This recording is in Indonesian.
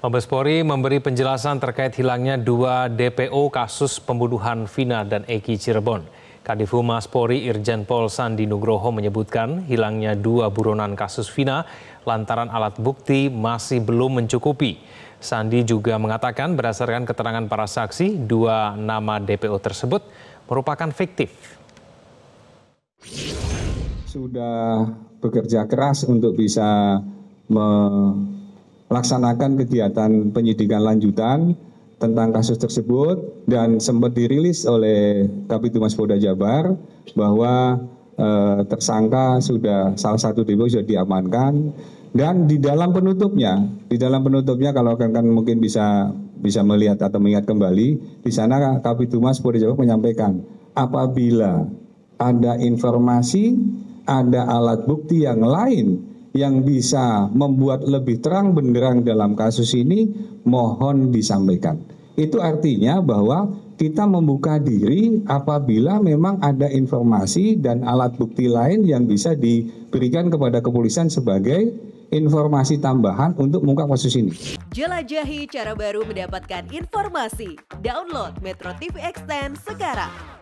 Mabes Polri memberi penjelasan terkait hilangnya dua DPO kasus pembunuhan Vina dan Eki Cirebon. Kadif Humas Polri Irjen Pol Sandi Nugroho menyebutkan hilangnya dua buronan kasus Vina lantaran alat bukti masih belum mencukupi. Sandi juga mengatakan berdasarkan keterangan para saksi, dua nama DPO tersebut merupakan fiktif. Sudah bekerja keras untuk bisa me laksanakan kegiatan penyidikan lanjutan tentang kasus tersebut dan sempat dirilis oleh Kabit Humas Polda Jabar bahwa eh, tersangka sudah salah satu demo sudah diamankan dan di dalam penutupnya di dalam penutupnya kalau kan, kan mungkin bisa bisa melihat atau mengingat kembali di sana Kabit Humas Polda Jabar menyampaikan apabila ada informasi ada alat bukti yang lain yang bisa membuat lebih terang benderang dalam kasus ini mohon disampaikan. Itu artinya bahwa kita membuka diri apabila memang ada informasi dan alat bukti lain yang bisa diberikan kepada kepolisian sebagai informasi tambahan untuk mengungkap kasus ini. Jelajahi cara baru mendapatkan informasi. Download Metro TV Extend sekarang.